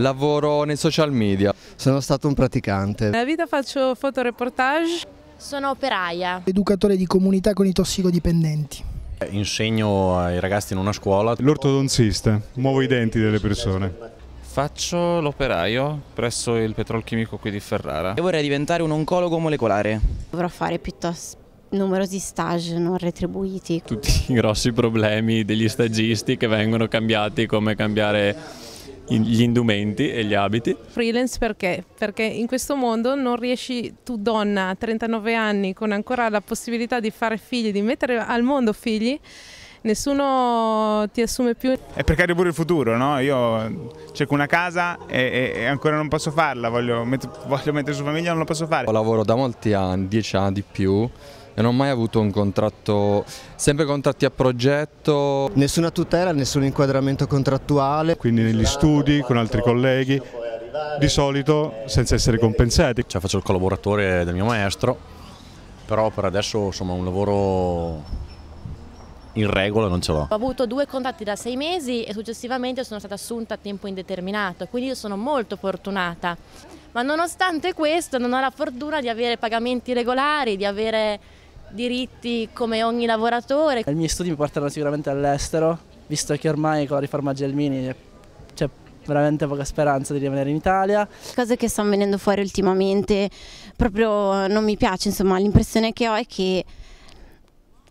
Lavoro nei social media. Sono stato un praticante. Nella vita faccio fotoreportage. Sono operaia. Educatore di comunità con i tossicodipendenti. Insegno ai ragazzi in una scuola. L'ortodonzista, muovo i denti delle persone. Faccio l'operaio presso il petrolchimico qui di Ferrara. E vorrei diventare un oncologo molecolare. Dovrò fare piuttosto numerosi stage non retribuiti. Tutti i grossi problemi degli stagisti che vengono cambiati come cambiare gli indumenti e gli abiti. Freelance perché? Perché in questo mondo non riesci tu donna a 39 anni con ancora la possibilità di fare figli, di mettere al mondo figli, nessuno ti assume più. È precario pure il futuro, no? Io cerco una casa e, e ancora non posso farla, voglio, met voglio mettere su famiglia, non lo posso fare. lavoro da molti anni, 10 anni di più non ho mai avuto un contratto, sempre contratti a progetto. Nessuna tutela, nessun inquadramento contrattuale. Quindi negli studi, con altri colleghi, di solito senza essere compensati. Cioè faccio il collaboratore del mio maestro, però per adesso insomma un lavoro in regola non ce l'ho. Ho avuto due contatti da sei mesi e successivamente sono stata assunta a tempo indeterminato, quindi io sono molto fortunata. Ma nonostante questo non ho la fortuna di avere pagamenti regolari, di avere diritti come ogni lavoratore. I miei studi mi porteranno sicuramente all'estero, visto che ormai con la riforma Gelmini c'è veramente poca speranza di rimanere in Italia. Cose che stanno venendo fuori ultimamente proprio non mi piace, insomma l'impressione che ho è che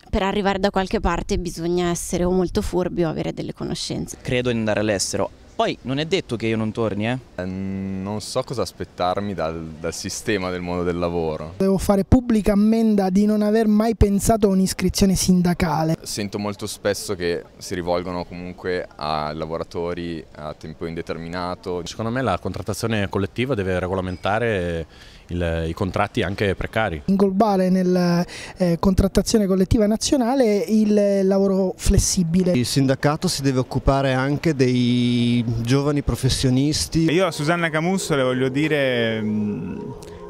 per arrivare da qualche parte bisogna essere o molto furbi o avere delle conoscenze. Credo in andare all'estero, poi non è detto che io non torni, eh? eh non so cosa aspettarmi dal, dal, sistema del mondo del lavoro. Devo fare pubblica ammenda di non aver mai pensato a un'iscrizione sindacale. Sento molto spesso che si rivolgono comunque a lavoratori a tempo indeterminato. Secondo me la contrattazione collettiva deve regolamentare il, i contratti anche precari. Ingolbare nella eh, contrattazione collettiva nazionale il lavoro flessibile. Il sindacato si deve occupare anche dei giovani professionisti. Io a Susanna Camusso le voglio dire mm,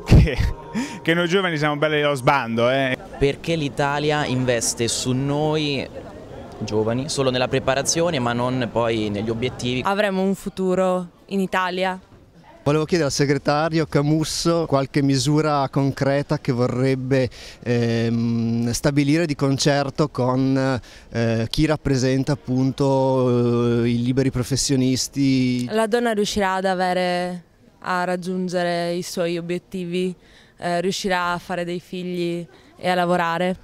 che, che noi giovani siamo belli allo sbando. Eh. Perché l'Italia investe su noi giovani solo nella preparazione ma non poi negli obiettivi. Avremo un futuro in Italia Volevo chiedere al segretario Camusso qualche misura concreta che vorrebbe ehm, stabilire di concerto con eh, chi rappresenta appunto eh, i liberi professionisti. La donna riuscirà ad avere, a raggiungere i suoi obiettivi, eh, riuscirà a fare dei figli e a lavorare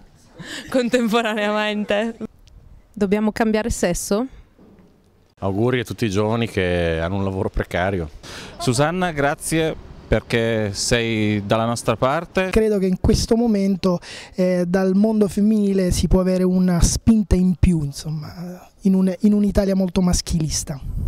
contemporaneamente. Dobbiamo cambiare sesso? Auguri a tutti i giovani che hanno un lavoro precario. Susanna, grazie perché sei dalla nostra parte. Credo che in questo momento eh, dal mondo femminile si può avere una spinta in più, insomma, in un'Italia in un molto maschilista.